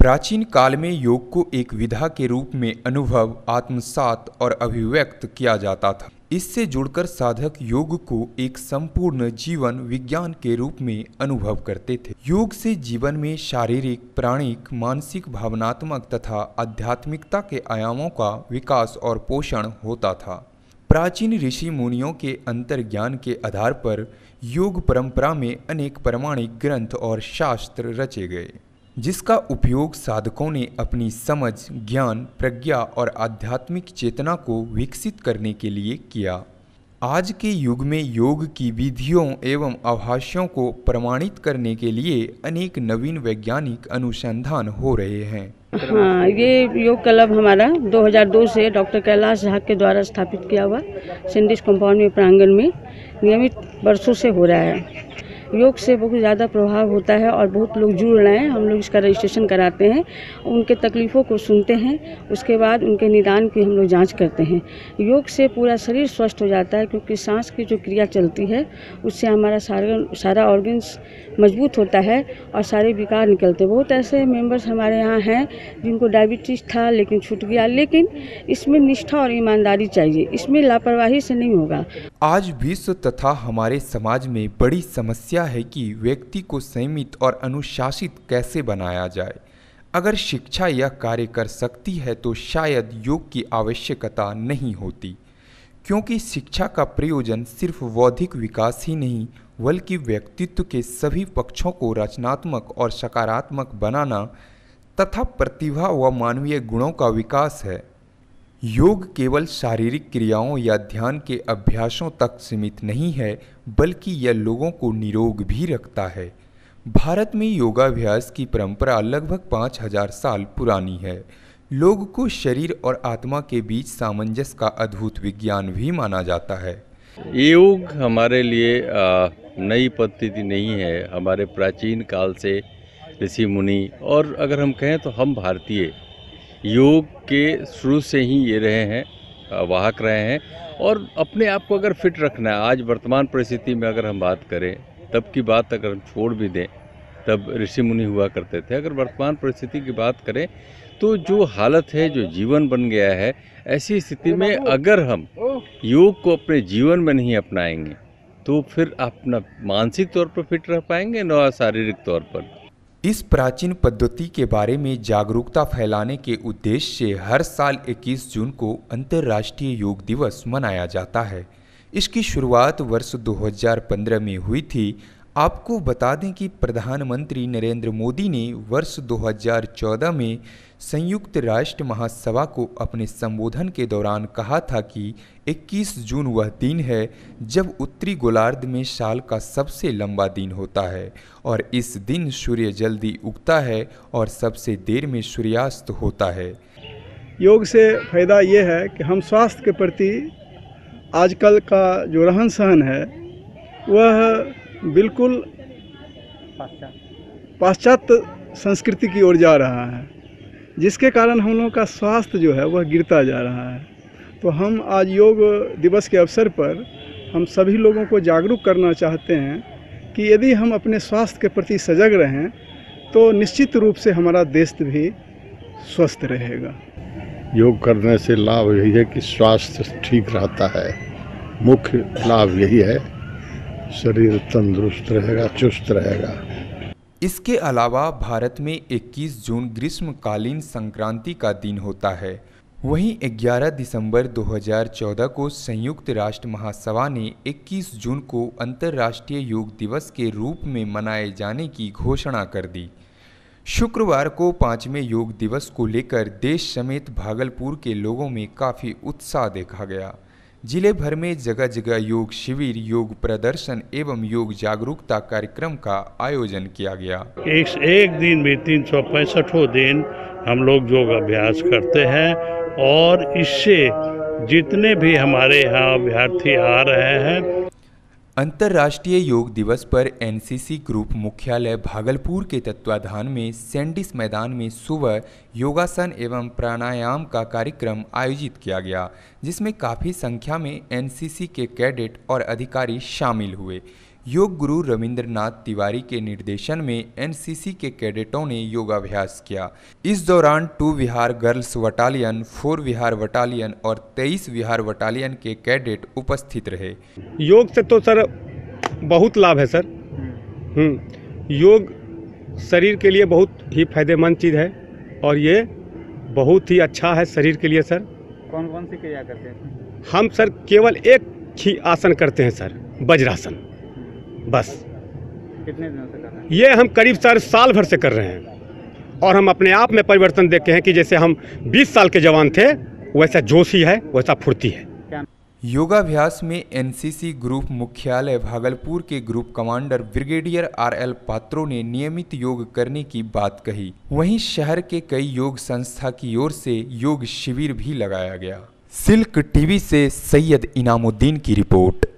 प्राचीन काल में योग को एक विधा के रूप में अनुभव आत्मसात और अभिव्यक्त किया जाता था इससे जुड़कर साधक योग को एक संपूर्ण जीवन विज्ञान के रूप में अनुभव करते थे योग से जीवन में शारीरिक प्राणिक मानसिक भावनात्मक तथा आध्यात्मिकता के आयामों का विकास और पोषण होता था प्राचीन ऋषि मुनियों के अंतर्ज्ञान के आधार पर योग परंपरा में अनेक प्रमाणिक ग्रंथ और शास्त्र रचे गए जिसका उपयोग साधकों ने अपनी समझ ज्ञान प्रज्ञा और आध्यात्मिक चेतना को विकसित करने के लिए किया आज के युग में योग की विधियों एवं आभाष्यों को प्रमाणित करने के लिए अनेक नवीन वैज्ञानिक अनुसंधान हो रहे हैं हाँ ये योग क्लब हमारा 2002 से डॉक्टर कैलाश झा के द्वारा स्थापित किया हुआ सिंडिस कंपाउंड में प्रांगण में नियमित वर्षों से हो रहा है योग से बहुत ज़्यादा प्रभाव होता है और बहुत लोग जुड़ रहे हैं हम लोग इसका रजिस्ट्रेशन कराते हैं उनके तकलीफ़ों को सुनते हैं उसके बाद उनके निदान की हम लोग जाँच करते हैं योग से पूरा शरीर स्वस्थ हो जाता है क्योंकि सांस की जो क्रिया चलती है उससे हमारा सारा सारा ऑर्गन्स मजबूत होता है और सारे विकार निकलते हैं बहुत ऐसे मेंबर्स हमारे यहाँ हैं जिनको डायबिटीज़ था लेकिन छूट गया लेकिन इसमें निष्ठा और ईमानदारी चाहिए इसमें लापरवाही से नहीं होगा आज विश्व तथा हमारे समाज में बड़ी समस्या समस्या है कि व्यक्ति को संयमित और अनुशासित कैसे बनाया जाए अगर शिक्षा यह कार्य कर सकती है तो शायद योग की आवश्यकता नहीं होती क्योंकि शिक्षा का प्रयोजन सिर्फ बौद्धिक विकास ही नहीं बल्कि व्यक्तित्व के सभी पक्षों को रचनात्मक और सकारात्मक बनाना तथा प्रतिभा व मानवीय गुणों का विकास है योग केवल शारीरिक क्रियाओं या ध्यान के अभ्यासों तक सीमित नहीं है बल्कि यह लोगों को निरोग भी रखता है भारत में योगाभ्यास की परंपरा लगभग पाँच हजार साल पुरानी है लोग को शरीर और आत्मा के बीच सामंजस्य का अद्भुत विज्ञान भी माना जाता है योग हमारे लिए नई पद्धति नहीं है हमारे प्राचीन काल से ऋषि मुनि और अगर हम कहें तो हम भारतीय योग के शुरू से ही ये रहे हैं वाहक रहे हैं और अपने आप को अगर फिट रखना है आज वर्तमान परिस्थिति में अगर हम बात करें तब की बात अगर हम छोड़ भी दें तब ऋषि मुनि हुआ करते थे अगर वर्तमान परिस्थिति की बात करें तो जो हालत है जो जीवन बन गया है ऐसी स्थिति में अगर हम योग को अपने जीवन में नहीं अपनाएंगे तो फिर अपना मानसिक तौर पर फिट रह पाएंगे न शारीरिक तौर पर इस प्राचीन पद्धति के बारे में जागरूकता फैलाने के उद्देश्य से हर साल 21 जून को अंतर्राष्ट्रीय योग दिवस मनाया जाता है इसकी शुरुआत वर्ष 2015 में हुई थी आपको बता दें कि प्रधानमंत्री नरेंद्र मोदी ने वर्ष 2014 में संयुक्त राष्ट्र महासभा को अपने संबोधन के दौरान कहा था कि 21 जून वह दिन है जब उत्तरी गोलार्ध में साल का सबसे लंबा दिन होता है और इस दिन सूर्य जल्दी उगता है और सबसे देर में सूर्यास्त होता है योग से फायदा ये है कि हम स्वास्थ्य के प्रति आजकल का जो रहन सहन है वह बिल्कुल पाश्चात्य संस्कृति की ओर जा रहा है जिसके कारण हम लोगों का स्वास्थ्य जो है वह गिरता जा रहा है तो हम आज योग दिवस के अवसर पर हम सभी लोगों को जागरूक करना चाहते हैं कि यदि हम अपने स्वास्थ्य के प्रति सजग रहें तो निश्चित रूप से हमारा देश भी स्वस्थ रहेगा योग करने से लाभ यही है कि स्वास्थ्य ठीक रहता है मुख्य लाभ यही है शरीर तंदुरुस्त रहेगा चुस्त रहेगा इसके अलावा भारत में 21 जून ग्रीष्मकालीन संक्रांति का दिन होता है वहीं 11 दिसंबर 2014 को संयुक्त राष्ट्र महासभा ने 21 जून को अंतर्राष्ट्रीय योग दिवस के रूप में मनाए जाने की घोषणा कर दी शुक्रवार को पाँचवें योग दिवस को लेकर देश समेत भागलपुर के लोगों में काफ़ी उत्साह देखा गया जिले भर में जगह जगह योग शिविर योग प्रदर्शन एवं योग जागरूकता कार्यक्रम का आयोजन किया गया एक, एक दिन में तीन सौ पैंसठों दिन हम लोग योग अभ्यास करते हैं और इससे जितने भी हमारे यहाँ अभ्यर्थी आ रहे हैं अंतर्राष्ट्रीय योग दिवस पर एनसीसी ग्रुप मुख्यालय भागलपुर के तत्वाधान में सेंडिस मैदान में सुबह योगासन एवं प्राणायाम का कार्यक्रम आयोजित किया गया जिसमें काफ़ी संख्या में एनसीसी के कैडेट और अधिकारी शामिल हुए योग गुरु रविंद्रनाथ तिवारी के निर्देशन में एनसीसी के कैडेटों ने योगाभ्यास किया इस दौरान two Bihar girls battalion four Bihar battalion और तेईस विहार बटालियन के कैडेट उपस्थित रहे योग से तो सर बहुत लाभ है सर हम्म, योग शरीर के लिए बहुत ही फायदेमंद चीज़ है और ये बहुत ही अच्छा है शरीर के लिए सर कौन कौन सी क्रिया करते हैं हम सर केवल एक ही आसन करते हैं सर वज्रासन बस कितने दिनों से कर रहे हैं ये हम करीब सर साल भर से कर रहे हैं और हम अपने आप में परिवर्तन देखे हैं कि जैसे हम 20 साल के जवान थे वैसा जोशी है वैसा फुर्ती है योगाभ्यास में एनसीसी ग्रुप मुख्यालय भागलपुर के group commander brigadier R L Patro ने नियमित योग करने की बात कही वहीं शहर के कई योग संस्था की ओर से योग शिविर भी लगाया गया सिल्क टीवी से सैयद इनामुद्दीन की रिपोर्ट